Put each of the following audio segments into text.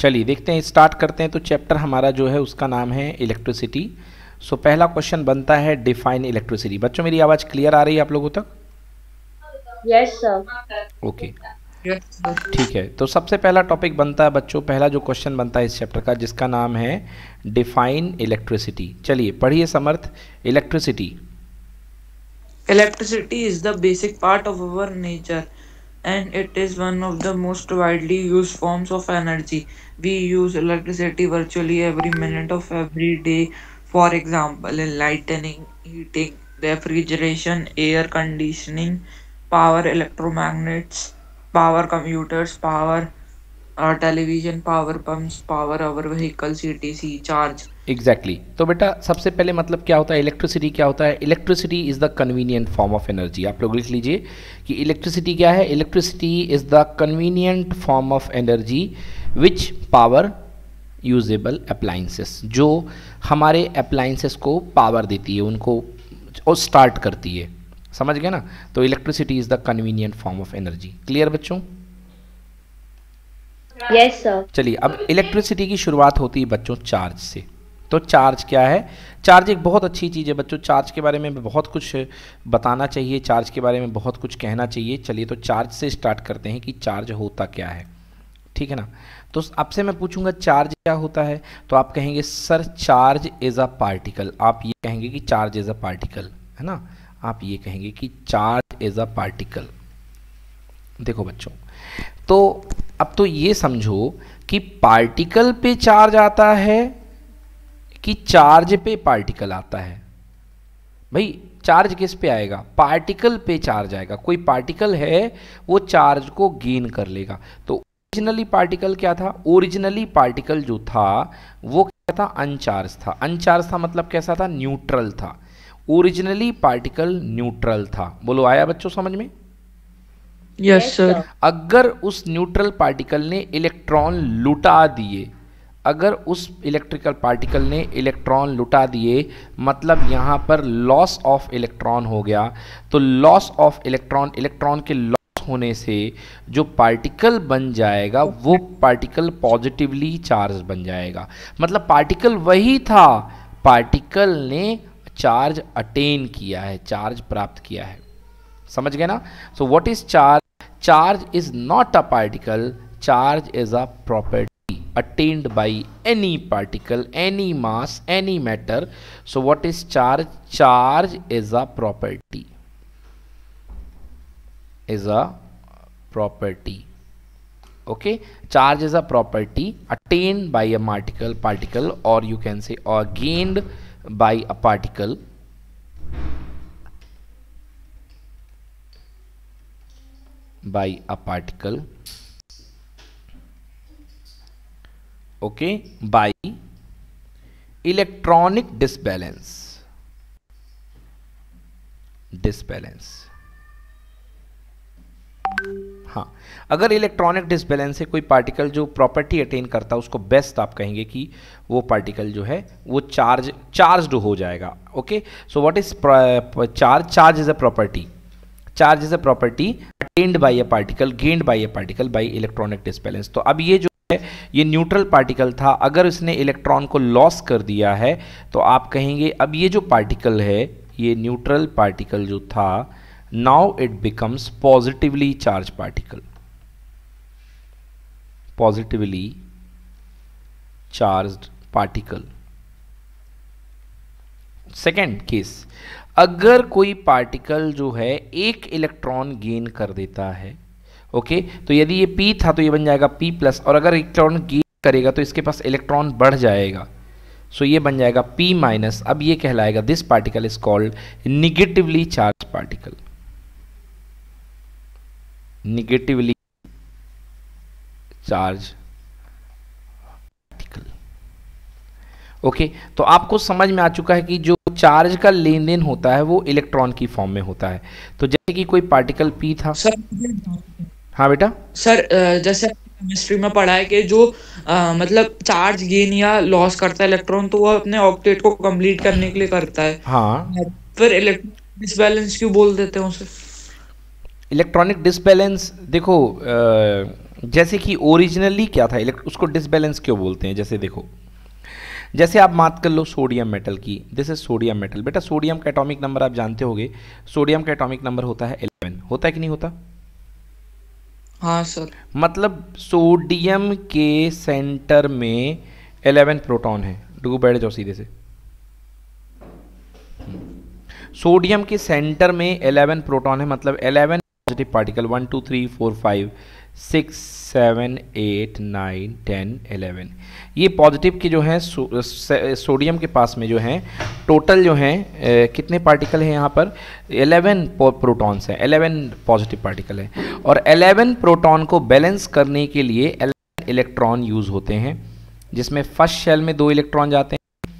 चलिए देखते हैं स्टार्ट करते हैं तो चैप्टर हमारा जो है उसका नाम है इलेक्ट्रिसिटी सो so, पहला क्वेश्चन बनता है डिफाइन इलेक्ट्रिसिटी बच्चों मेरी आवाज़ क्लियर आ रही है आप लोगों तक यस सर ओके ठीक है तो सबसे पहला टॉपिक बनता है बच्चों पहला जो क्वेश्चन बनता है इस चैप्टर का जिसका नाम है डिफाइन इलेक्ट्रिसिटी चलिए पढ़िए Samarth electricity electricity is the basic part of our nature and it is one of the most widely use forms of energy We use electricity virtually every minute of every day. For example, in lighting, heating, refrigeration, air conditioning, power electromagnets, power computers, power uh, television, power pumps, power our vehicle, CTC, charge. Exactly exactly. तो बेटा सबसे पहले मतलब क्या होता है electricity क्या होता है electricity is the convenient form of energy आप लोग लिख लीजिए कि इलेक्ट्रिसिटी क्या है electricity is the convenient form of energy which power usable appliances जो हमारे अप्लाइंसेस को पावर देती है उनको और स्टार्ट करती है समझ गए ना तो electricity is the convenient form of energy clear बच्चों यस सर चलिए अब इलेक्ट्रिसिटी की शुरुआत होती है बच्चों चार्ज से तो चार्ज क्या है चार्ज एक बहुत अच्छी चीज़ है बच्चों चार्ज के बारे में बहुत कुछ बताना चाहिए चार्ज के बारे में बहुत कुछ कहना चाहिए चलिए तो चार्ज से स्टार्ट करते हैं कि चार्ज होता क्या है ठीक है ना तो आपसे मैं पूछूंगा चार्ज क्या होता है तो आप कहेंगे sir charge is a particle आप ये कहेंगे कि चार्ज इज़ अ पार्टिकल है ना आप ये कहेंगे कि चार्ज इज़ अ पार्टिकल देखो बच्चों तो अब तो ये समझो कि पार्टिकल पे चार्ज आता है कि चार्ज पे पार्टिकल आता है भाई चार्ज किस पे आएगा पार्टिकल पे चार्ज आएगा कोई पार्टिकल है वो चार्ज को गेन कर लेगा तो ओरिजिनली पार्टिकल क्या था ओरिजिनली पार्टिकल जो था वो क्या था अनचार्ज था अनचार्ज था मतलब कैसा था न्यूट्रल था ओरिजिनली पार्टिकल न्यूट्रल था बोलो आया बच्चों समझ में यस yes, सर अगर उस न्यूट्रल पार्टिकल ने इलेक्ट्रॉन लुटा दिए अगर उस इलेक्ट्रिकल पार्टिकल ने इलेक्ट्रॉन लुटा दिए मतलब यहाँ पर लॉस ऑफ इलेक्ट्रॉन हो गया तो लॉस ऑफ इलेक्ट्रॉन इलेक्ट्रॉन के होने से जो पार्टिकल बन जाएगा वो पार्टिकल पॉजिटिवली चार्ज बन जाएगा मतलब पार्टिकल वही था पार्टिकल ने चार्ज अटेन किया है चार्ज प्राप्त किया है समझ गए ना so what is charge charge is not a particle charge is a property attained by any particle any mass any matter so what is charge charge is a property is a property okay charge is a property attained by a particle particle or you can say or gained by a particle by a particle okay by electronic disbalance disbalance हाँ अगर electronic disbalance से कोई particle जो property attain करता है उसको best आप कहेंगे कि वो पार्टिकल जो है वो चार्ज चार्ज्ड हो जाएगा okay so what is charge charge is a property charge is a property attained by a particle gained by a particle by electronic disbalance तो अब ये जो है ये न्यूट्रल पार्टिकल था अगर इसने इलेक्ट्रॉन को लॉस कर दिया है तो आप कहेंगे अब ये जो पार्टिकल है ये न्यूट्रल पार्टिकल जो था now it becomes positively charged particle positively charged particle second case अगर कोई पार्टिकल जो है एक इलेक्ट्रॉन गेन कर देता है ओके तो यदि ये पी था तो ये बन जाएगा पी प्लस और अगर इलेक्ट्रॉन गेन करेगा तो इसके पास इलेक्ट्रॉन बढ़ जाएगा सो so, ये बन जाएगा पी माइनस अब ये कहलाएगा this particle is called negatively charge particle negatively charge particle okay तो आपको समझ में आ चुका है कि जो चार्ज का लेन देन होता है वो इलेक्ट्रॉन की फॉर्म में होता है तो जैसे कि कोई पार्टिकल पी था सर हाँ बेटा सर जैसे केमिस्ट्री में पढ़ा है कि जो आ, मतलब चार्ज गेन या लॉस करता है इलेक्ट्रॉन तो वो अपने ऑक्टेट को कंप्लीट करने के लिए करता है हाँ फिर इलेक्ट्रॉन डिसबैलेंस क्यों बोल देते हैं उसे इलेक्ट्रॉनिक डिसबैलेंस देखो जैसे कि ओरिजिनली क्या था उसको डिसबैलेंस क्यों बोलते हैं जैसे देखो जैसे आप बात कर लो सोडियम मेटल की दिस इज सोडियम मेटल बेटा सोडियम का एटॉमिक नंबर आप जानते होंगे सोडियम का एटॉमिक नंबर होता है इलेवन होता है कि नहीं होता हाँ सर मतलब सोडियम के सेंटर में इलेवन प्रोटॉन है डुगू बैठ जाओ सीधे से सोडियम के सेंटर में इलेवन प्रोटॉन है मतलब eleven positive particle one two three four five six seven eight nine ten eleven ये पॉजिटिव के जो हैं सो, सोडियम uh, के पास में जो हैं टोटल जो हैं uh, कितने पार्टिकल हैं यहाँ पर एलेवन प्रोटॉन्स हैं एलेवन पॉजिटिव पार्टिकल हैं और एलेवन प्रोटॉन को बैलेंस करने के लिए एलेवन इलेक्ट्रॉन यूज़ होते हैं जिसमें फर्स्ट शेल में दो इलेक्ट्रॉन जाते हैं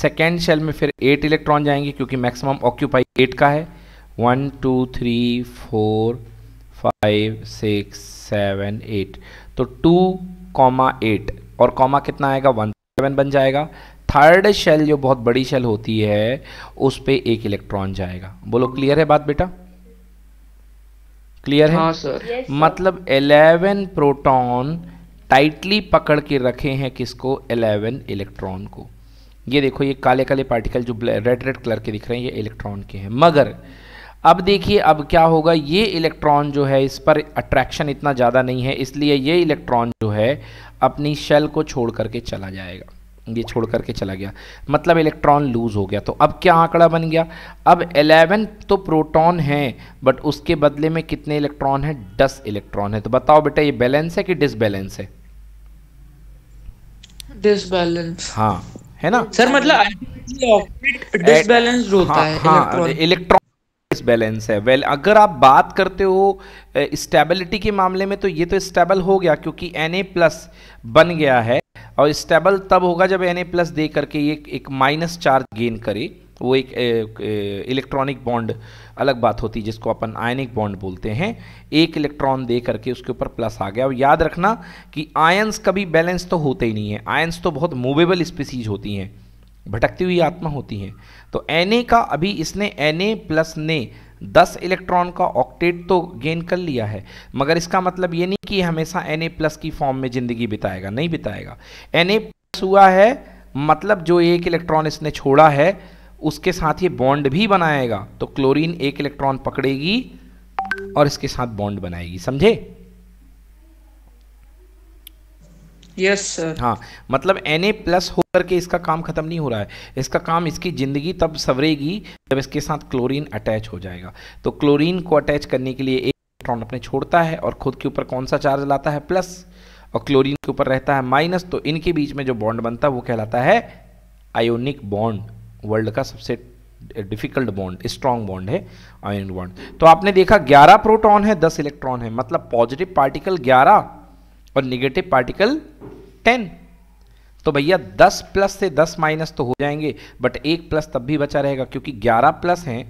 सेकेंड शेल में फिर एट इलेक्ट्रॉन जाएंगे क्योंकि मैक्सिमम ऑक्यूपाई एट का है one two three four five six seven eight तो टू कॉमा एट और कॉमा कितना आएगा वन सेवन बन जाएगा थर्ड शेल जो बहुत बड़ी शेल होती है उस पर एक इलेक्ट्रॉन जाएगा बोलो क्लियर है बात बेटा क्लियर हाँ, है सर मतलब एलेवन प्रोटॉन टाइटली पकड़ के रखे हैं किसको एलेवन इलेक्ट्रॉन को ये देखो ये काले काले पार्टिकल जो रेड रेड कलर के दिख रहे हैं ये इलेक्ट्रॉन के हैं मगर अब देखिए अब क्या होगा ये इलेक्ट्रॉन जो है इस पर अट्रैक्शन इतना ज़्यादा नहीं है इसलिए ये इलेक्ट्रॉन जो है अपनी शेल को छोड़ करके चला जाएगा ये छोड़ करके चला गया मतलब इलेक्ट्रॉन लूज हो गया तो अब क्या आंकड़ा बन गया अब 11 तो प्रोटॉन है बट उसके बदले में कितने इलेक्ट्रॉन है 10 इलेक्ट्रॉन है तो बताओ बेटा ये बैलेंस है कि डिसबैलेंस है डिसबैलेंस हाँ है ना सर मतलब डिसबैलेंस होता है इलेक्ट्रॉन हाँ, हाँ, डिसबैलेंस है वेल well, अगर आप बात करते हो स्टेबिलिटी के मामले में तो ये तो स्टेबल हो गया क्योंकि एन प्लस बन गया है और स्टेबल तब होगा जब एन प्लस दे करके ये एक माइनस चार्ज गेन करे वो एक इलेक्ट्रॉनिक बॉन्ड अलग बात होती है जिसको अपन आयनिक बॉन्ड बोलते हैं एक इलेक्ट्रॉन दे करके उसके ऊपर प्लस आ गया और याद रखना कि आयंस कभी बैलेंस तो होते ही नहीं है आयंस तो बहुत मूवेबल स्पीसीज होती हैं भटकती हुई आत्मा होती हैं तो एन का अभी इसने एन प्लस ने 10 इलेक्ट्रॉन का ऑक्टेट तो गेन कर लिया है मगर इसका मतलब ये नहीं कि हमेशा एन प्लस की फॉर्म में ज़िंदगी बिताएगा नहीं बिताएगा एन प्लस हुआ है मतलब जो एक इलेक्ट्रॉन इसने छोड़ा है उसके साथ ये बॉन्ड भी बनाएगा तो क्लोरीन एक इलेक्ट्रॉन पकड़ेगी और इसके साथ बॉन्ड बनाएगी समझे यस सर हाँ मतलब एन ए प्लस होकर के इसका काम खत्म नहीं हो रहा है इसका काम इसकी ज़िंदगी तब सवरेगी जब इसके साथ क्लोरीन अटैच हो जाएगा तो क्लोरीन को अटैच करने के लिए एक इलेक्ट्रॉन अपने छोड़ता है और खुद के ऊपर कौन सा चार्ज लाता है प्लस और क्लोरीन के ऊपर रहता है माइनस तो इनके बीच में जो बॉन्ड बनता है वो कहलाता है आयोनिक बॉन्ड वर्ल्ड का सबसे डिफिकल्ट बॉन्ड स्ट्रॉन्ग बॉन्ड है आयोनिक बॉन्ड तो आपने देखा 11 प्रोटॉन है 10 इलेक्ट्रॉन है मतलब पॉजिटिव पार्टिकल 11 और निगेटिव पार्टिकल टेन तो भैया दस प्लस से दस माइनस तो हो जाएंगे बट एक प्लस तब भी बचा रहेगा क्योंकि ग्यारह प्लस हैं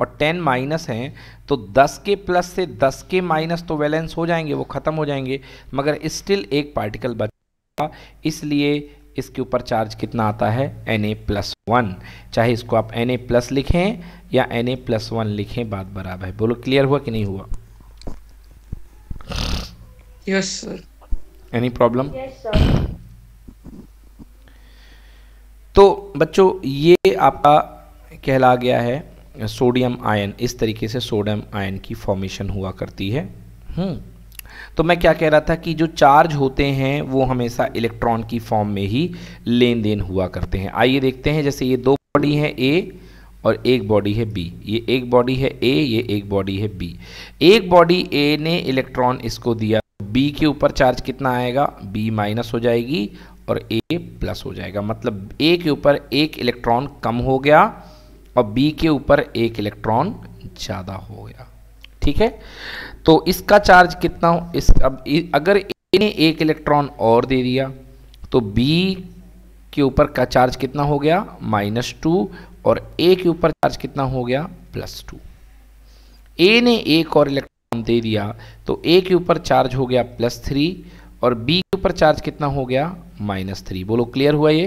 और टेन माइनस हैं तो दस के प्लस से दस के माइनस तो वैलेंस हो जाएंगे वो ख़त्म हो जाएंगे मगर स्टिल एक पार्टिकल बचा इसलिए इसके ऊपर चार्ज कितना आता है एन ए प्लस वन चाहे इसको आप एन ए प्लस लिखें या एन ए प्लस वन लिखें बात बराबर है बोलो क्लियर हुआ कि नहीं हुआ Yes, sir. Any problem? Yes, sir. तो बच्चों ये आपका कहला गया है सोडियम आयन इस तरीके से सोडियम आयन की फॉर्मेशन हुआ करती है हम्म। तो मैं क्या कह रहा था कि जो चार्ज होते हैं वो हमेशा इलेक्ट्रॉन की फॉर्म में ही लेन देन हुआ करते हैं आइए देखते हैं जैसे ये दो बॉडी है ए और एक बॉडी है बी ये एक बॉडी है ए ये एक बॉडी है बी एक बॉडी ए ने इलेक्ट्रॉन इसको दिया बी के ऊपर चार्ज कितना आएगा बी माइनस हो जाएगी और ए प्लस हो जाएगा मतलब A के ऊपर एक इलेक्ट्रॉन कम हो गया और बी के ऊपर एक इलेक्ट्रॉन ज़्यादा हो गया ठीक है तो इसका चार्ज कितना हो इस अब अगर A ने एक इलेक्ट्रॉन और दे दिया तो बी के ऊपर का चार्ज कितना हो गया माइनस टू और ए के ऊपर चार्ज कितना हो गया प्लस टू ए ने एक और इलेक्ट्रॉन दे दिया तो ए के ऊपर चार्ज हो गया प्लस थ्री और बी के ऊपर चार्ज कितना हो गया माइनस थ्री बोलो क्लियर हुआ ये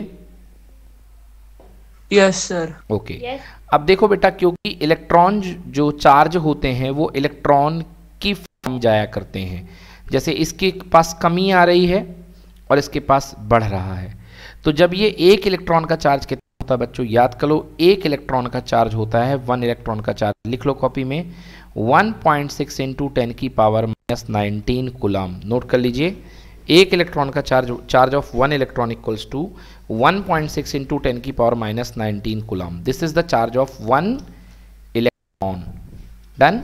यस सर ओके अब देखो बेटा क्योंकि इलेक्ट्रॉन जो चार्ज होते हैं वो इलेक्ट्रॉन की फॉर्म जाया करते हैं जैसे इसके पास कमी आ रही है और इसके पास बढ़ रहा है तो जब ये एक इलेक्ट्रॉन का चार्ज कितना होता है बच्चों याद कर लो एक इलेक्ट्रॉन का चार्ज होता है वन इलेक्ट्रॉन का चार्ज लिख लो कॉपी में 1.6 पॉइंट सिक्स इंटू टेन की power minus nineteen coulomb note कर लीजिए एक इलेक्ट्रॉन का charge charge of one electron equals to 1.6 point six into ten की power minus nineteen coulomb this is the charge of one electron done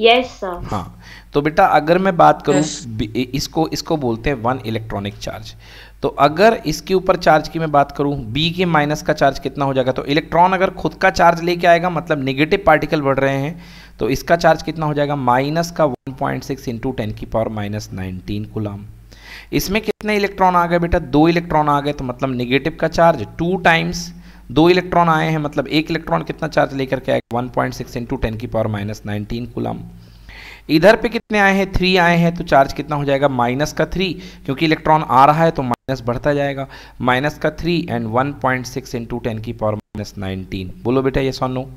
yes yes, हाँ तो बेटा अगर मैं बात करूँ yes. इसको इसको बोलते हैं वन इलेक्ट्रॉनिक चार्ज तो अगर इसके ऊपर चार्ज की मैं बात करूं बी के माइनस का चार्ज कितना हो जाएगा तो इलेक्ट्रॉन अगर खुद का चार्ज लेके आएगा मतलब नेगेटिव पार्टिकल बढ़ रहे हैं तो इसका चार्ज कितना हो जाएगा माइनस का 1.6 पॉइंट सिक्स इंटू टेन की पावर माइनस नाइनटीन गुलाम इसमें कितने इलेक्ट्रॉन आ गए बेटा दो इलेक्ट्रॉन आ गए तो मतलब निगेटिव का चार्ज टू टाइम्स दो इलेक्ट्रॉन आए हैं मतलब एक इलेक्ट्रॉन कितना चार्ज लेकर के आएगा one point six into ten की पावर माइनस नाइनटीन कुलम इधर पे कितने आए हैं थ्री आए हैं तो चार्ज कितना हो जाएगा माइनस का थ्री क्योंकि इलेक्ट्रॉन आ रहा है तो माइनस बढ़ता जाएगा माइनस का three and one point six into ten की पावर माइनस नाइनटीन बोलो बेटा ये सॉन no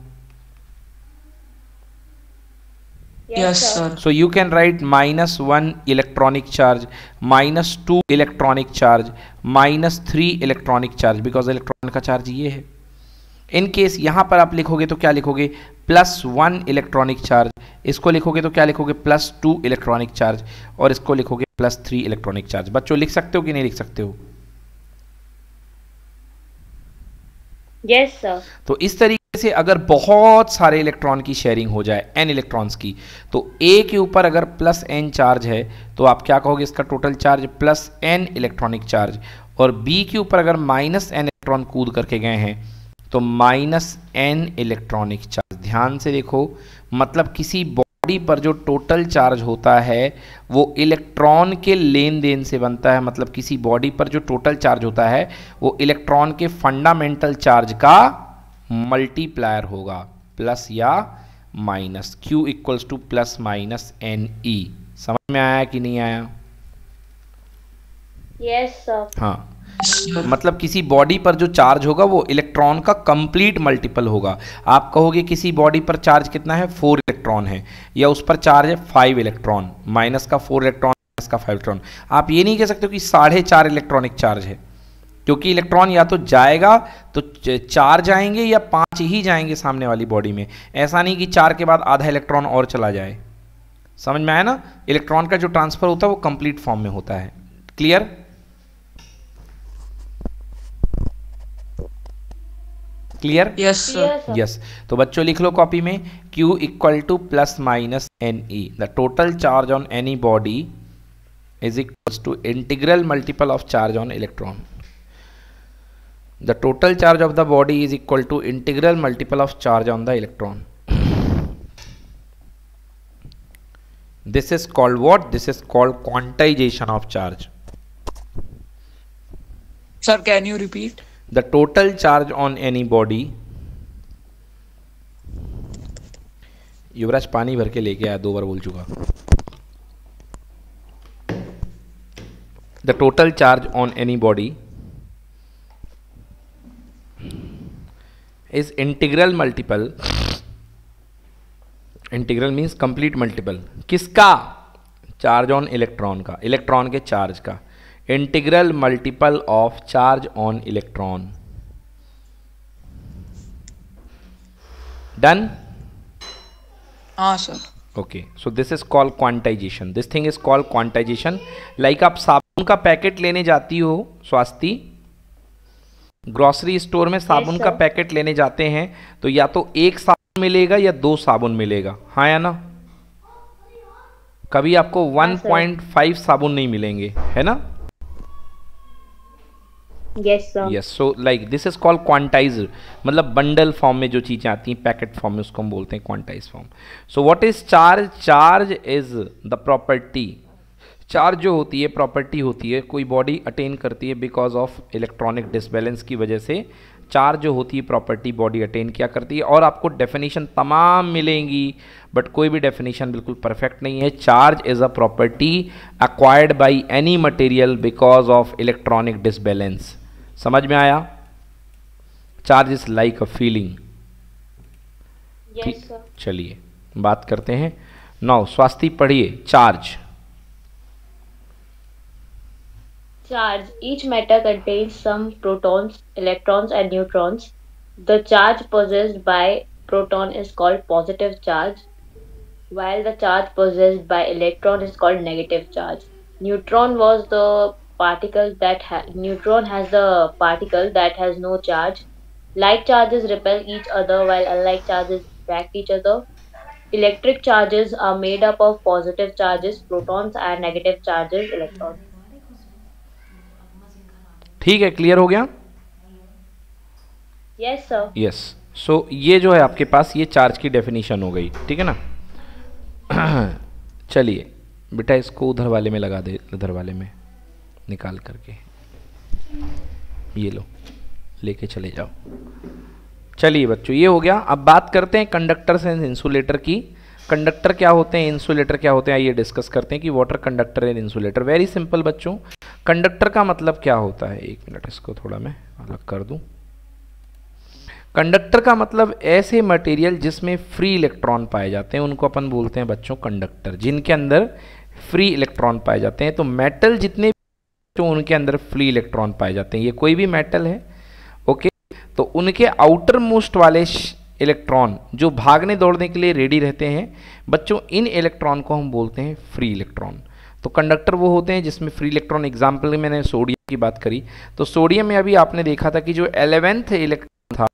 yes sir so you can write minus 1 electronic charge minus 2 electronic charge minus 3 electronic का चार्ज ये है इन केस यहां पर आप लिखोगे तो क्या लिखोगे प्लस वन इलेक्ट्रॉनिक चार्ज इसको लिखोगे तो क्या लिखोगे प्लस टू इलेक्ट्रॉनिक चार्ज और इसको लिखोगे प्लस थ्री इलेक्ट्रॉनिक चार्ज बच्चों लिख सकते हो कि नहीं लिख सकते हो यस yes, सर तो इस तरीके से अगर बहुत सारे इलेक्ट्रॉन की शेयरिंग हो जाए एन इलेक्ट्रॉन्स की तो ए के ऊपर अगर प्लस एन चार्ज है तो आप क्या कहोगे इसका total charge plus N electronic charge और बी के ऊपर अगर माइनस एन इलेक्ट्रॉन कूद करके गए हैं तो माइनस एन इलेक्ट्रॉनिक चार्ज ध्यान से देखो मतलब किसी बॉडी पर जो टोटल चार्ज होता है वो इलेक्ट्रॉन के लेन देन से बनता है मतलब किसी बॉडी पर जो टोटल चार्ज होता है वो इलेक्ट्रॉन के फंडामेंटल चार्ज का मल्टीप्लायर होगा प्लस या minus Q equals to plus minus N E समझ में आया कि नहीं आया यस yes, सर हाँ मतलब किसी बॉडी पर जो चार्ज होगा वो इलेक्ट्रॉन का कंप्लीट मल्टीपल होगा आप कहोगे किसी बॉडी पर चार्ज कितना है फोर इलेक्ट्रॉन है या उस पर चार्ज है फाइव इलेक्ट्रॉन माइनस का फोर इलेक्ट्रॉन माइनस का फाइव इलेक्ट्रॉन आप ये नहीं कह सकते कि साढ़े चार इलेक्ट्रॉनिक चार्ज है क्योंकि इलेक्ट्रॉन या तो जाएगा तो चार जाएंगे या पांच ही जाएंगे सामने वाली बॉडी में ऐसा नहीं कि चार के बाद आधा इलेक्ट्रॉन और चला जाए समझ में आया ना इलेक्ट्रॉन का जो ट्रांसफर होता है वो कंप्लीट फॉर्म में होता है क्लियर क्लियर यस यस तो बच्चों लिख लो कॉपी में Q equal to plus minus N E the total charge on any body is equal to integral multiple of charge on electron the total charge of the body is equal to integral multiple of charge on the electron this is called what this is called quantization of charge sir can you repeat the total charge on any body Yuvraj पानी भर के लेके आया दो बार बोल चुका the total charge on any body is integral multiple integral means complete multiple किसका चार्ज ऑन इलेक्ट्रॉन का इलेक्ट्रॉन के चार्ज का integral multiple of charge on electron done sir okay so this is call quantization this thing is call quantization like आप साबुन का packet लेने जाती हो स्वास्थ्य ग्रॉसरी स्टोर में साबुन yes, का पैकेट लेने जाते हैं तो या तो एक साबुन मिलेगा या दो साबुन मिलेगा हाँ या ना कभी आपको 1.5 हाँ, साबुन नहीं मिलेंगे है ना yes sir yes so like this is मतलब बंडल फॉर्म में जो चीज़ें आती हैं पैकेट फॉर्म में उसको हम बोलते हैं quantize form so what is charge charge is the property charge जो होती है प्रॉपर्टी होती है कोई बॉडी अटेन करती है बिकॉज ऑफ इलेक्ट्रॉनिक डिसबैलेंस की वजह से चार्ज जो होती है प्रॉपर्टी बॉडी अटेन क्या करती है और आपको डेफिनेशन तमाम मिलेंगी बट कोई भी डेफिनेशन बिल्कुल परफेक्ट नहीं है charge is a property acquired by any material because of electronic disbalance समझ में आया charge is like a feeling चलिए बात करते हैं नौ स्वास्थ्य पढ़िए charge charge each matter contains some protons electrons and neutrons the charge possessed by proton is called positive charge while the charge possessed by electron is called negative charge neutron was the particle that ha neutron has a particle that has no charge. Like charges repel each other while unlike charges attract each other. Electric charges are made up of positive charges, protons and negative charges, electrons. ठीक है clear हो गया yes sir yes so ये जो है आपके पास ये charge की डेफिनेशन हो गई ठीक है ना चलिए बेटा इसको उधर वाले में लगा दे उधर वाले में निकाल करके ये लो लेके चले जाओ चलिए बच्चों ये हो गया अब बात करते हैं कंडक्टर से इंसुलेटर की कंडक्टर क्या होते हैं इंसुलेटर क्या होते हैं आइए डिस्कस करते हैं कि water conductor and insulator very simple बच्चों कंडक्टर का मतलब क्या होता है एक मिनट इसको थोड़ा मैं अलग कर दूं कंडक्टर का मतलब ऐसे मटेरियल जिसमें फ्री इलेक्ट्रॉन पाए जाते हैं उनको अपन बोलते हैं बच्चों कंडक्टर जिनके अंदर फ्री इलेक्ट्रॉन पाए जाते हैं तो मेटल जितने तो उनके अंदर फ्री इलेक्ट्रॉन पाए जाते हैं ये कोई भी मेटल है ओके तो उनके आउटर मोस्ट वाले इलेक्ट्रॉन जो भागने दौड़ने के लिए रेडी रहते हैं बच्चों इन इलेक्ट्रॉन को हम बोलते हैं फ्री इलेक्ट्रॉन तो कंडक्टर वो होते हैं जिसमें फ्री इलेक्ट्रॉन एग्जाम्पल मैंने सोडियम की बात करी तो सोडियम में अभी आपने देखा था कि जो एलेवेंथ इलेक्ट्रॉन था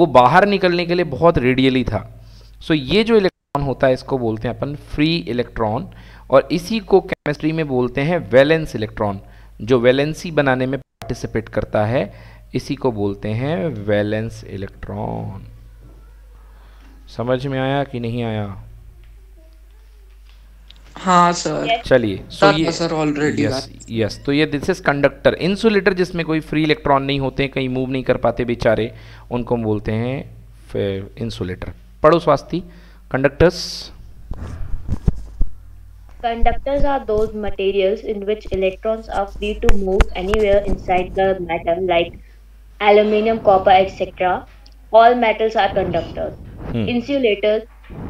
वो बाहर निकलने के लिए बहुत रेडियली था सो so, ये जो इलेक्ट्रॉन होता है इसको बोलते हैं अपन फ्री इलेक्ट्रॉन और इसी को केमिस्ट्री में बोलते हैं वैलेंस इलेक्ट्रॉन जो वैलेंसी बनाने में पार्टिसिपेट करता है इसी को बोलते हैं वैलेंस इलेक्ट्रॉन समझ में आया कि नहीं आया हाँ सर चलिए सो ये सर ऑलरेडी यस यस तो ये दिस इज कंडक्टर इंसुलेटर जिसमें कोई फ्री इलेक्ट्रॉन नहीं होते कहीं मूव नहीं कर पाते बेचारे उनको हम बोलते हैं इंसुलेटर पढ़ो स्वास्थ्य conductors Conductors are those materials in which electrons are free to move anywhere inside the metal, like aluminum, copper, etc. All metals are conductors. Hmm. Insulators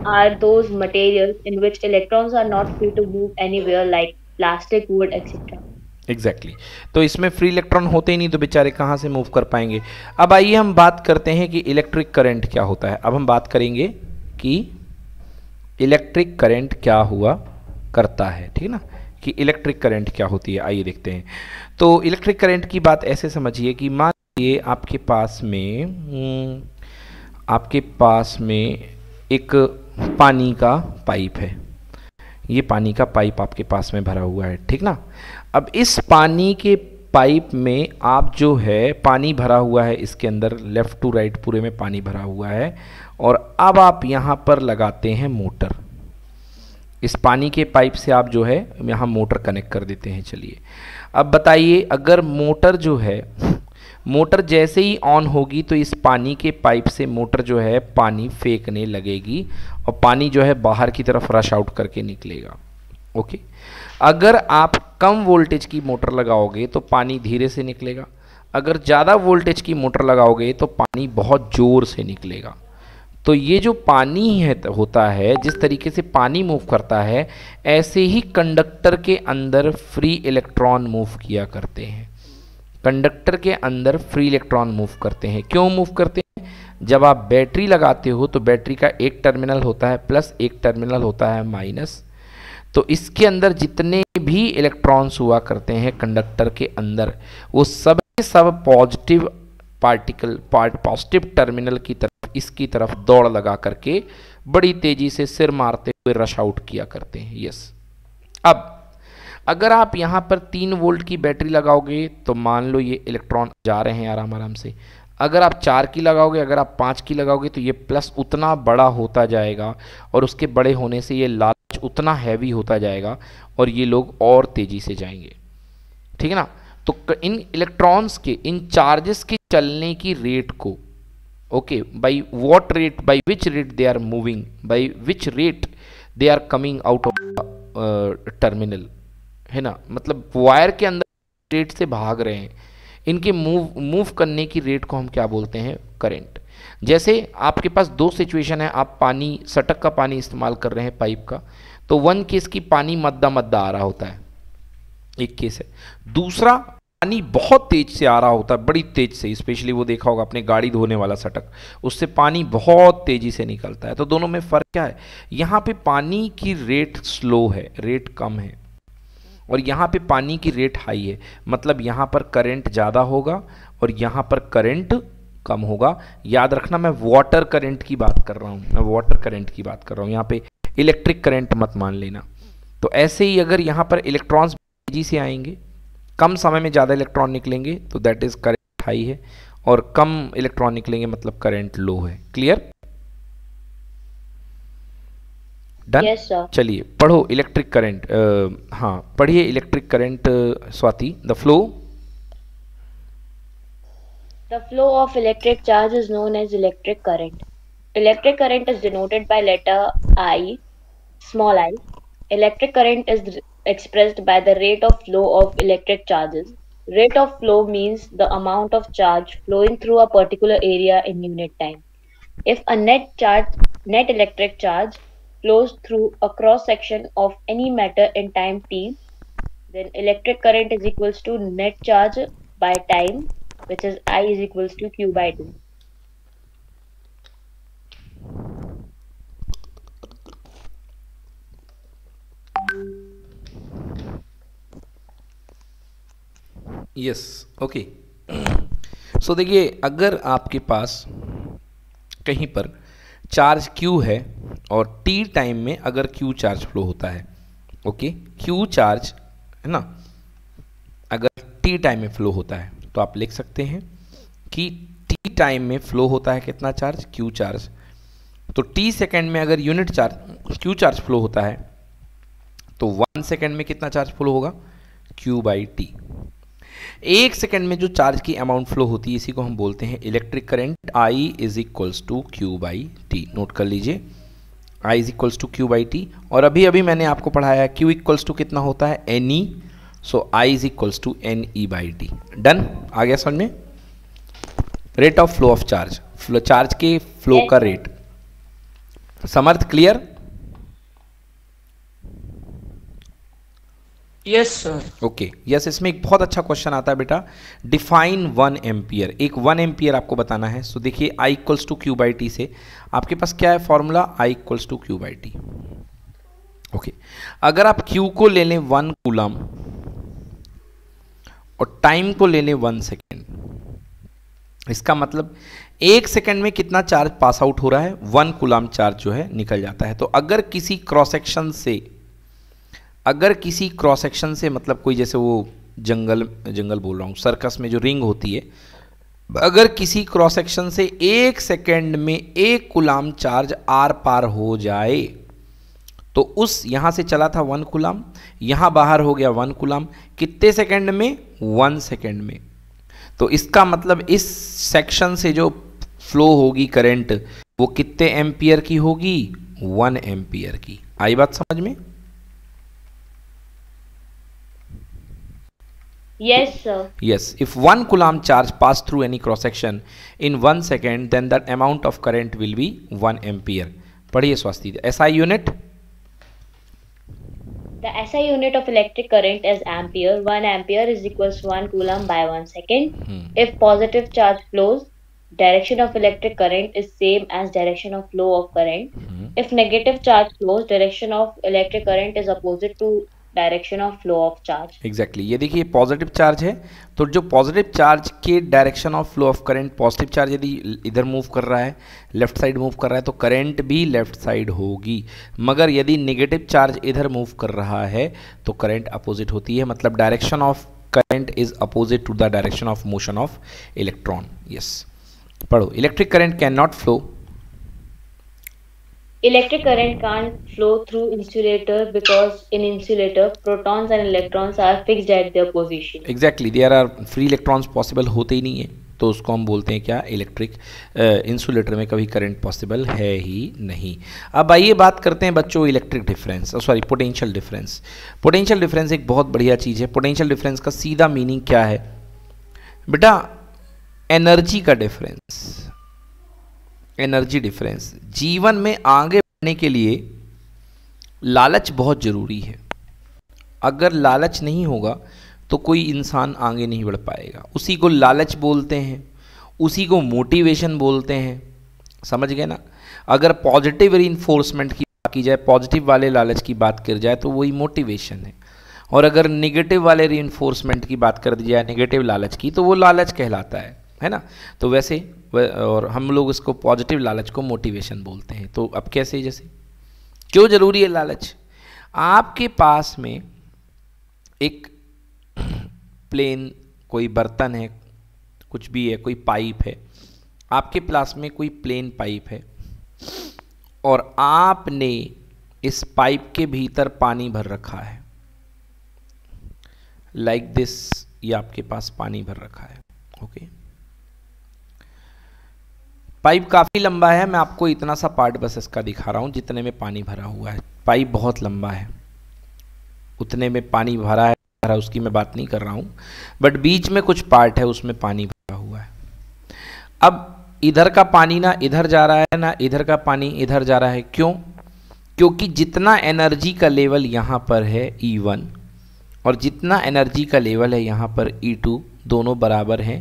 are those materials in which electrons are not free to move anywhere, like plastic, wood, etc. Exactly exactly. तो इसमें free electron होते ही नहीं तो बेचारे कहाँ से move कर पाएंगे अब आइए हम बात करते हैं कि इलेक्ट्रिक करंट क्या होता है अब हम बात करेंगे कि इलेक्ट्रिक करंट क्या हुआ करता है ठीक ना कि इलेक्ट्रिक करंट क्या होती है आइए देखते हैं तो इलेक्ट्रिक करंट की बात ऐसे समझिए कि मान लीजिए आपके पास में हम्म, आपके पास में एक पानी का पाइप है ये पानी का पाइप आपके पास में भरा हुआ है ठीक ना अब इस पानी के पाइप में आप जो है पानी भरा हुआ है इसके अंदर लेफ़्ट टू राइट पूरे में पानी भरा हुआ है और अब आप यहाँ पर लगाते हैं मोटर इस पानी के पाइप से आप जो है यहाँ मोटर कनेक्ट कर देते हैं चलिए अब बताइए अगर मोटर जो है मोटर जैसे ही ऑन होगी तो इस पानी के पाइप से मोटर जो है पानी फेंकने लगेगी और पानी जो है बाहर की तरफ रश आउट करके निकलेगा ओके अगर आप कम वोल्टेज की मोटर लगाओगे तो पानी धीरे से निकलेगा अगर ज़्यादा वोल्टेज की मोटर लगाओगे तो पानी बहुत ज़ोर से निकलेगा तो ये जो पानी है होता है जिस तरीके से पानी मूव करता है ऐसे ही कंडक्टर के अंदर फ्री इलेक्ट्रॉन मूव किया करते हैं कंडक्टर के अंदर फ्री इलेक्ट्रॉन मूव करते हैं क्यों मूव करते हैं जब आप बैटरी लगाते हो तो बैटरी का एक टर्मिनल होता है प्लस एक टर्मिनल होता है माइनस तो इसके अंदर जितने भी इलेक्ट्रॉन्स हुआ करते हैं कंडक्टर के अंदर वो सब सब positive particle part positive terminal की तरह इसकी तरफ दौड़ लगा करके बड़ी तेजी से सिर मारते हुए रश आउट किया करते हैं यस अब अगर आप यहाँ पर तीन वोल्ट की बैटरी लगाओगे तो मान लो ये इलेक्ट्रॉन जा रहे हैं आराम आराम से अगर आप चार की लगाओगे अगर आप पाँच की लगाओगे तो ये प्लस उतना बड़ा होता जाएगा और उसके बड़े होने से ये लालच उतना हैवी होता जाएगा और ये लोग और तेज़ी से जाएंगे ठीक है ना तो इन इलेक्ट्रॉन्स के इन चार्जेस के चलने की रेट को okay by what rate by which rate they are moving by which rate they are coming out of the uh, terminal है ना मतलब वायर के अंदर रेट से भाग रहे हैं इनके मूव मूव करने की रेट को हम क्या बोलते हैं करंट जैसे आपके पास दो सिचुएशन है आप पानी सटक का पानी इस्तेमाल कर रहे हैं पाइप का तो वन केस की पानी मद्दा मद्दा आ रहा होता है एक केस है दूसरा पानी बहुत तेज से आ रहा होता है बड़ी तेज से स्पेशली वो देखा होगा अपने गाड़ी धोने वाला सटक उससे पानी बहुत तेजी से निकलता है तो दोनों में फर्क क्या है यहाँ पे पानी की रेट स्लो है रेट कम है और यहाँ पे पानी की रेट हाई है मतलब यहाँ पर करंट ज़्यादा होगा और यहाँ पर करंट कम होगा याद रखना मैं वाटर करंट की बात कर रहा हूँ मैं वाटर करंट की बात कर रहा हूँ यहाँ पे इलेक्ट्रिक करंट मत मान लेना तो ऐसे ही अगर यहाँ पर इलेक्ट्रॉन्स तेजी से आएंगे कम समय में ज़्यादा इलेक्ट्रॉन निकलेंगे तो दैट इज़ करेंट हाई है और कम इलेक्ट्रॉन निकलेंगे मतलब करेंट लो है क्लियर डन yes, चलिए पढ़ो इलेक्ट्रिक करेंट हाँ पढ़िए electric current Swati the flow the flow of electric charge is known as electric current electric current is denoted by letter I small I electric current is expressed by the rate of flow of electric charges. Rate of flow means the amount of charge flowing through a particular area in unit time. If a net charge, net electric charge flows through a cross section of any matter in time t, then electric current is equals to net charge by time, which is I is equals to Q by t. Yes okay so देखिए अगर आपके पास कहीं पर charge Q है और T time में अगर Q charge flow होता है ओके Q चार्ज है ना अगर T टाइम में फ्लो होता है तो आप लिख सकते हैं कि T टाइम में फ्लो होता है कितना चार्ज Q चार्ज तो T सेकेंड में अगर unit charge Q charge flow होता है तो वन सेकेंड में कितना चार्ज फ्लो होगा Q बाई टी एक सेकेंड में जो चार्ज की अमाउंट फ्लो होती है इसी को हम बोलते हैं electric current I is equals to Q by T note कर लीजिए I is equals to Q by T और अभी अभी मैंने आपको पढ़ाया क्यू इक्वल्स टू कितना होता है n e so I is equals to n e by T done आ गया समझ में rate of flow of charge charge के फ्लो का rate Samarth clear yes sir okay yes इसमें एक बहुत अच्छा क्वेश्चन आता है बेटा डिफाइन वन एम्पियर एक वन एम्पियर आपको बताना है सो देखिए I equals to Q by T से आपके पास क्या है formula I equals to Q by T okay अगर आप क्यू को ले लें वन कूलम और टाइम को ले लें वन सेकेंड इसका मतलब एक सेकंड में कितना चार्ज पास आउट हो रहा है वन कुलाम चार्ज जो है निकल जाता है तो अगर किसी क्रॉस सेक्शन से अगर किसी क्रॉस सेक्शन से मतलब कोई जैसे वो जंगल जंगल बोल रहा हूँ सर्कस में जो रिंग होती है अगर किसी क्रॉस सेक्शन से एक सेकेंड में एक कुलाम चार्ज आर पार हो जाए तो उस यहाँ से चला था वन कुलाम यहाँ बाहर हो गया वन कुलाम कितने सेकेंड में वन सेकेंड में तो इसका मतलब इस सेक्शन से जो फ्लो होगी करंट वो कितने एम्पियर की होगी वन एम्पियर की आई बात समझ में Yes, sir. Yes. If one coulomb charge pass through any cross section in one second, then that amount of current will be one ampere. पढ़िए स्वास्थ्य SI unit. The SI unit of electric current is ampere. One ampere is equals to one coulomb by one second. Hmm. If positive charge flows, direction of electric current is same as direction of flow of current. Hmm. If negative charge flows, direction of electric current is opposite to direction of flow of charge exactly ये देखिए positive charge है तो जो positive charge के direction of flow of current positive charge यदि इधर move कर रहा है लेफ्ट साइड मूव कर रहा है तो करंट भी लेफ्ट साइड होगी मगर यदि नेगेटिव चार्ज इधर मूव कर रहा है तो करंट अपोजिट होती है मतलब direction of current is opposite to the direction of motion of electron yes पढ़ो electric current cannot flow Electric current can't flow through insulator because in insulator protons and electrons are fixed at their position. Exactly, there are free electrons possible hote hi nahi hai तो उसको हम बोलते हैं क्या electric insulator में कभी current possible है ही नहीं अब आइए बात करते हैं बच्चों electric difference sorry potential difference potential difference एक बहुत बढ़िया चीज़ है पोटेंशियल डिफरेंस का सीधा मीनिंग क्या है बेटा एनर्जी का डिफरेंस एनर्जी डिफरेंस जीवन में आगे बढ़ने के लिए लालच बहुत ज़रूरी है अगर लालच नहीं होगा तो कोई इंसान आगे नहीं बढ़ पाएगा उसी को लालच बोलते हैं उसी को मोटिवेशन बोलते हैं समझ गए ना अगर पॉजिटिव रीइन्फोर्समेंट की बात की जाए पॉजिटिव वाले लालच की बात कर जाए तो वही मोटिवेशन है और अगर निगेटिव वाले रीइन्फोर्समेंट की बात कर दी जाए निगेटिव लालच की तो वो लालच कहलाता है है ना तो वैसे और हम लोग इसको पॉजिटिव लालच को मोटिवेशन बोलते हैं तो अब कैसे जैसे क्यों ज़रूरी है लालच आपके पास में एक प्लेन कोई बर्तन है कुछ भी है कोई पाइप है आपके पास में कोई प्लेन पाइप है और आपने इस पाइप के भीतर पानी भर रखा है लाइक like दिस ये आपके पास पानी भर रखा है ओके okay? पाइप काफ़ी लंबा है मैं आपको इतना सा पार्ट बस इसका दिखा रहा हूँ जितने में पानी भरा हुआ है पाइप बहुत लंबा है उतने में पानी भरा है भरा उसकी मैं बात नहीं कर रहा हूँ बट बीच में कुछ पार्ट है उसमें पानी भरा हुआ है अब इधर का पानी ना इधर जा रहा है ना इधर का पानी इधर जा रहा है क्यों क्योंकि जितना एनर्जी का लेवल यहाँ पर है E1 और जितना एनर्जी का लेवल है यहाँ पर E2 दोनों बराबर हैं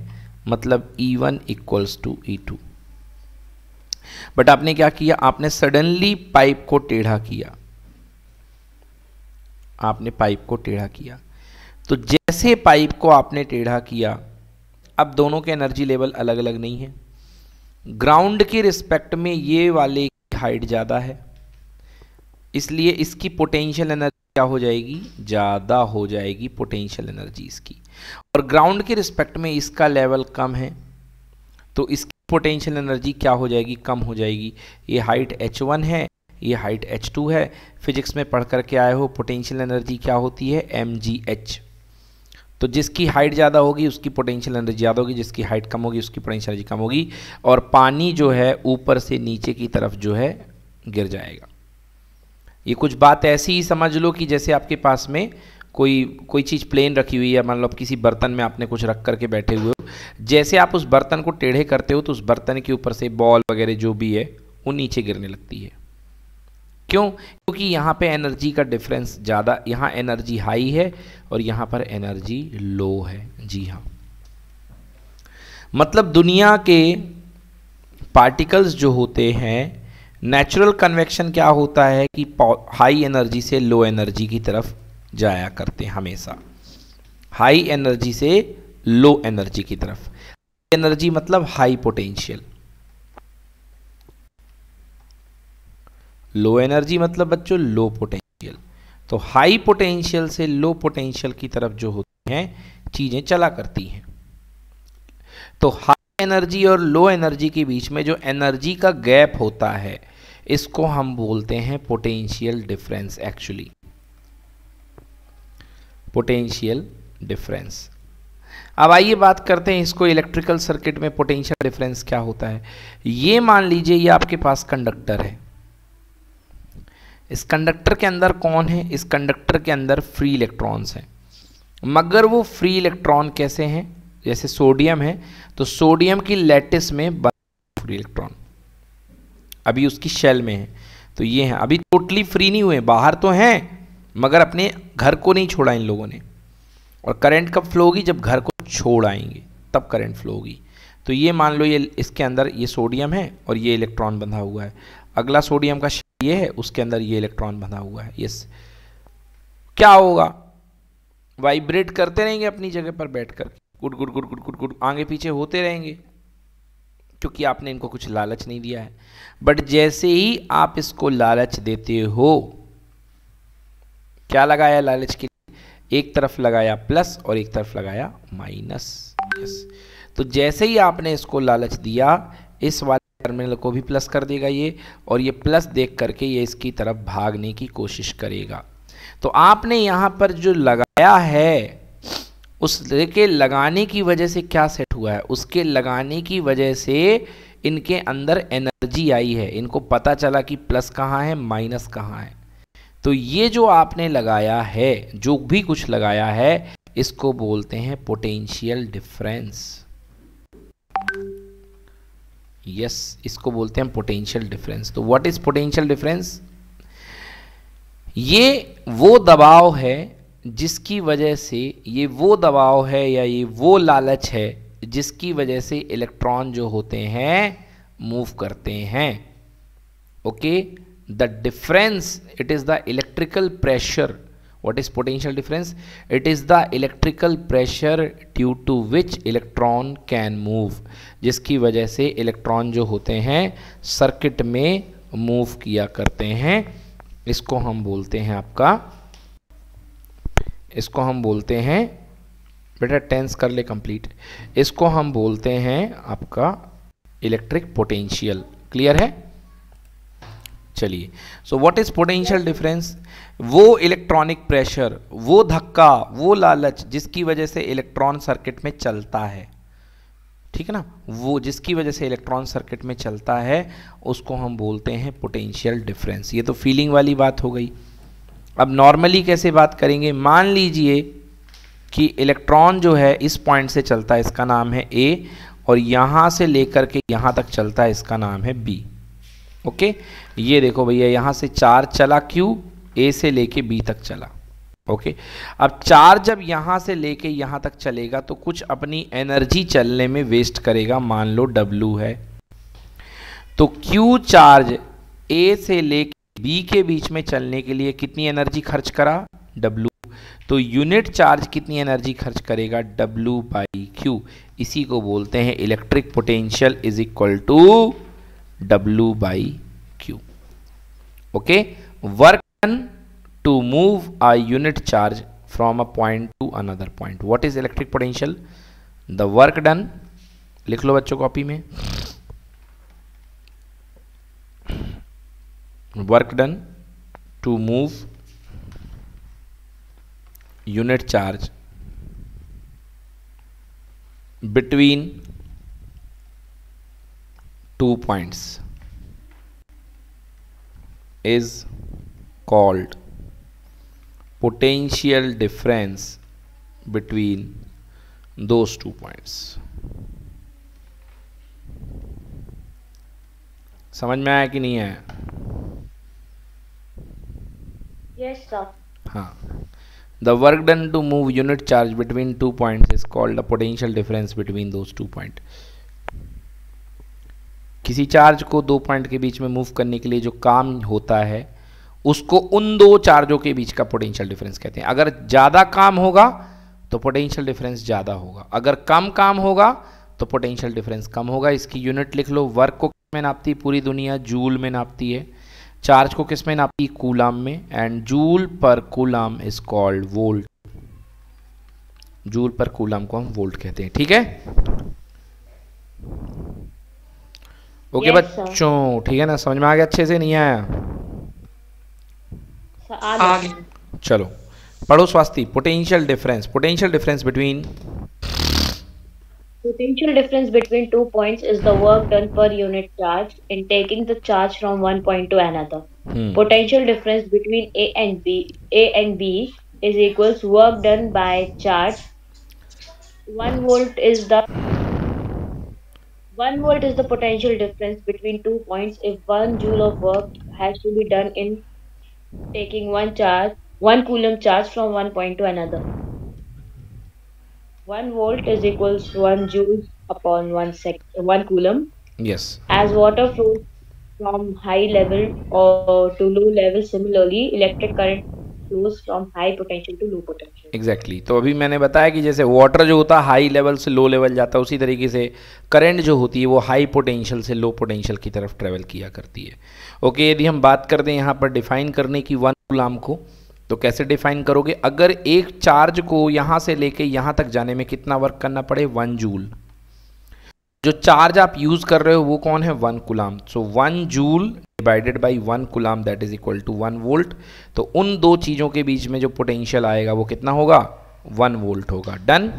मतलब E1 one equals to E two but आपने क्या किया आपने सडनली पाइप को टेढ़ा किया आपने पाइप को टेढ़ा किया तो जैसे पाइप को आपने टेढ़ा किया अब दोनों के एनर्जी लेवल अलग अलग नहीं है ग्राउंड के रिस्पेक्ट में ये वाले की हाइट ज़्यादा है इसलिए इसकी पोटेंशियल एनर्जी क्या हो जाएगी ज़्यादा हो जाएगी पोटेंशियल एनर्जी इसकी और ग्राउंड के रिस्पेक्ट में इसका लेवल कम है तो इसकी पोटेंशियल एनर्जी क्या हो जाएगी कम हो जाएगी ये हाइट h1 है ये हाइट h2 है फिजिक्स में पढ़ करके आए हो पोटेंशियल एनर्जी क्या होती है एम तो जिसकी हाइट ज़्यादा होगी उसकी पोटेंशियल एनर्जी ज़्यादा होगी जिसकी हाइट कम होगी उसकी पोटेंशियल एनर्जी कम होगी और पानी जो है ऊपर से नीचे की तरफ जो है गिर जाएगा ये कुछ बात ऐसी ही समझ लो कि जैसे आपके पास में कोई कोई चीज़ प्लेन रखी हुई है मतलब किसी बर्तन में आपने कुछ रख करके बैठे हुए हो जैसे आप उस बर्तन को टेढ़े करते हो तो उस बर्तन के ऊपर से बॉल वगैरह जो भी है वो नीचे गिरने लगती है क्यों क्योंकि यहाँ पे एनर्जी का डिफरेंस ज़्यादा यहाँ एनर्जी हाई है और यहाँ पर एनर्जी लो है जी हाँ मतलब दुनिया के पार्टिकल्स जो होते हैं नेचुरल कन्वेक्शन क्या होता है कि हाई एनर्जी से लो एनर्जी की तरफ जाया करते हमेशा हाई एनर्जी से लो एनर्जी की तरफ एनर्जी मतलब हाई पोटेंशियल लो एनर्जी मतलब बच्चों लो पोटेंशियल तो हाई पोटेंशियल से लो पोटेंशियल की तरफ जो होती हैं चीज़ें चला करती हैं तो हाई एनर्जी और लो एनर्जी के बीच में जो एनर्जी का गैप होता है इसको हम बोलते हैं potential difference actually potential difference अब आइए बात करते हैं इसको इलेक्ट्रिकल सर्किट में पोटेंशियल डिफरेंस क्या होता है ये मान लीजिए ये आपके पास कंडक्टर है इस कंडक्टर के अंदर कौन है इस कंडक्टर के अंदर फ्री इलेक्ट्रॉन्स हैं मगर वो फ्री इलेक्ट्रॉन कैसे हैं जैसे सोडियम है तो सोडियम की लेटिस में फ्री इलेक्ट्रॉन अभी उसकी शेल में है तो ये हैं अभी टोटली फ्री नहीं हुए बाहर तो हैं मगर अपने घर को नहीं छोड़ा इन लोगों ने और करंट कब फ्लो होगी जब घर को छोड़ आएंगे तब करंट फ्लो होगी तो ये मान लो ये इसके अंदर ये सोडियम है और ये इलेक्ट्रॉन बंधा हुआ है अगला सोडियम का ये है उसके अंदर ये इलेक्ट्रॉन बंधा हुआ है यस क्या होगा वाइब्रेट करते रहेंगे अपनी जगह पर बैठ कर good good good good good good आगे पीछे होते रहेंगे क्योंकि आपने इनको कुछ लालच नहीं दिया है बट जैसे ही आप इसको लालच देते हो क्या लगाया लालच के लिए एक तरफ लगाया प्लस और एक तरफ लगाया माइनस यस तो जैसे ही आपने इसको लालच दिया इस वाले टर्मिनल को भी प्लस कर देगा ये और ये प्लस देख करके ये इसकी तरफ भागने की कोशिश करेगा तो आपने यहाँ पर जो लगाया है उसके लगाने की वजह से क्या सेट हुआ है उसके लगाने की वजह से इनके अंदर एनर्जी आई है इनको पता चला कि प्लस कहाँ है माइनस कहाँ है तो ये जो आपने लगाया है जो भी कुछ लगाया है इसको बोलते हैं पोटेंशियल डिफरेंस यस इसको बोलते हैं पोटेंशियल डिफरेंस तो व्हाट इज पोटेंशियल डिफरेंस ये वो दबाव है जिसकी वजह से ये वो दबाव है या ये वो लालच है जिसकी वजह से इलेक्ट्रॉन जो होते हैं मूव करते हैं okay okay? the difference it is the electrical pressure what is potential difference it is the electrical pressure due to which electron can move जिसकी वजह से electron जो होते हैं circuit में move किया करते हैं इसको हम बोलते हैं आपका इसको हम बोलते हैं बेटा टेंस कर ले कंप्लीट इसको हम बोलते हैं आपका इलेक्ट्रिक पोटेंशियल क्लियर है चलिए so what is potential difference वो इलेक्ट्रॉनिक प्रेशर वो धक्का वो लालच जिसकी वजह से इलेक्ट्रॉन सर्किट में चलता है ठीक है ना वो जिसकी वजह से इलेक्ट्रॉन सर्किट में चलता है उसको हम बोलते हैं पोटेंशियल डिफरेंस ये तो फीलिंग वाली बात हो गई अब नॉर्मली कैसे बात करेंगे मान लीजिए कि इलेक्ट्रॉन जो है इस पॉइंट से चलता है इसका नाम है ए और यहाँ से लेकर के यहाँ तक चलता है इसका नाम है बी ओके ये देखो भैया यहाँ से चार चला क्यू ए से लेके बी तक चला ओके अब चार जब यहाँ से लेके यहाँ तक चलेगा तो कुछ अपनी एनर्जी चलने में वेस्ट करेगा मान लो W है तो Q चार्ज A से लेके B के बीच में चलने के लिए कितनी एनर्जी खर्च करा W तो यूनिट चार्ज कितनी एनर्जी खर्च करेगा W बाई क्यू इसी को बोलते हैं electric potential is equal to W by Q okay work done to move a unit charge from a point to another point what is electric potential the work done लिख लो बच्चों copy में work done to move unit charge between two points is called potential difference between those two points समझ में आया कि नहीं है yes sir हाँ the work done to move unit charge between two points is called the potential difference between those two points किसी charge को दो पॉइंट के बीच में मूव करने के लिए जो काम होता है उसको उन दो चार्जों के बीच का पोटेंशियल डिफरेंस कहते हैं अगर ज़्यादा काम होगा तो पोटेंशियल डिफरेंस ज़्यादा होगा अगर कम काम होगा तो पोटेंशियल डिफरेंस कम होगा इसकी यूनिट लिख लो वर्क को में नापती पूरी दुनिया जूल में नापती है चार्ज को किस में नापती कूलाम में and joule per coulomb is called volt joule per coulomb को हम वोल्ट कहते हैं ठीक है ओके yes, बच्चों ठीक है ना समझ में आ गया अच्छे से नहीं आया चलो पढ़ो स्वास्थ्य potential difference potential difference between potential difference between two points is the work done per unit charge in taking the charge from one point to another. Hmm. Potential difference between A and B A and B is equals work done by charge. One volt is the 1 volt is the potential difference between two points if 1 joule of work has to be done in taking one charge, 1 coulomb charge from one point to another. 1 volt is equals 1 joule upon 1 sec 1 coulomb. Yes. As water flows from high level or to low level similarly electric current flows from high potential to low potential exactly तो अभी मैंने बताया कि जैसे water जो होता है high level से लो लेवल जाता है उसी तरीके से करंट जो होती है वो हाई पोटेंशियल से लो पोटेंशियल की तरफ ट्रेवल किया करती है ओके okay, यदि हम बात कर दें यहाँ पर डिफाइन करने की वन गुलाम को तो कैसे डिफाइन करोगे अगर एक चार्ज को यहाँ से लेके यहाँ तक जाने में कितना वर्क करना पड़े वन जूल जो चार्ज आप यूज कर रहे हो वो कौन है one coulomb so one joule divided by one coulomb that is equal to one volt तो उन दो चीज़ों के बीच में जो पोटेंशियल आएगा वो कितना होगा वन वोल्ट होगा डन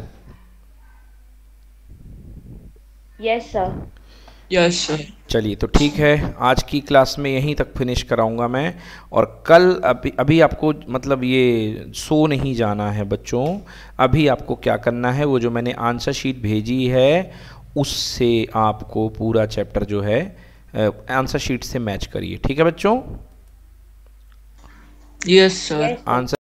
यस यस चलिए तो ठीक है आज की क्लास में यहीं तक फिनिश कराऊंगा मैं और कल अभी अभी आपको मतलब ये सो नहीं जाना है बच्चों अभी आपको क्या करना है वो जो मैंने आंसर शीट भेजी है उससे आपको पूरा चैप्टर जो है आंसर शीट से मैच करिए ठीक है बच्चों यस सर आंसर